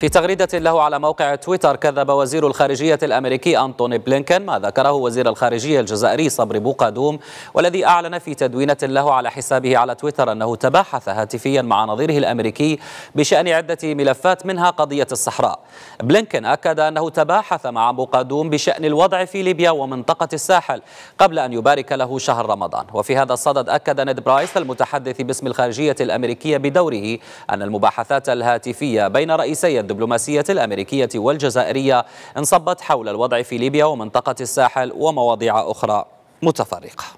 في تغريدة له على موقع تويتر كذب وزير الخارجية الأمريكي أنتوني بلينكن ما ذكره وزير الخارجية الجزائري صبري بوقادوم والذي أعلن في تدوينة له على حسابه على تويتر أنه تباحث هاتفيا مع نظيره الأمريكي بشأن عدة ملفات منها قضية الصحراء بلينكن أكد أنه تباحث مع بوقادوم بشأن الوضع في ليبيا ومنطقة الساحل قبل أن يبارك له شهر رمضان وفي هذا الصدد أكد نيد برايس المتحدث باسم الخارجية الأمريكية بدوره أن المباحثات الهاتفية بين رئيسي الدبلوماسية الأمريكية والجزائرية انصبت حول الوضع في ليبيا ومنطقة الساحل ومواضيع أخرى متفرقة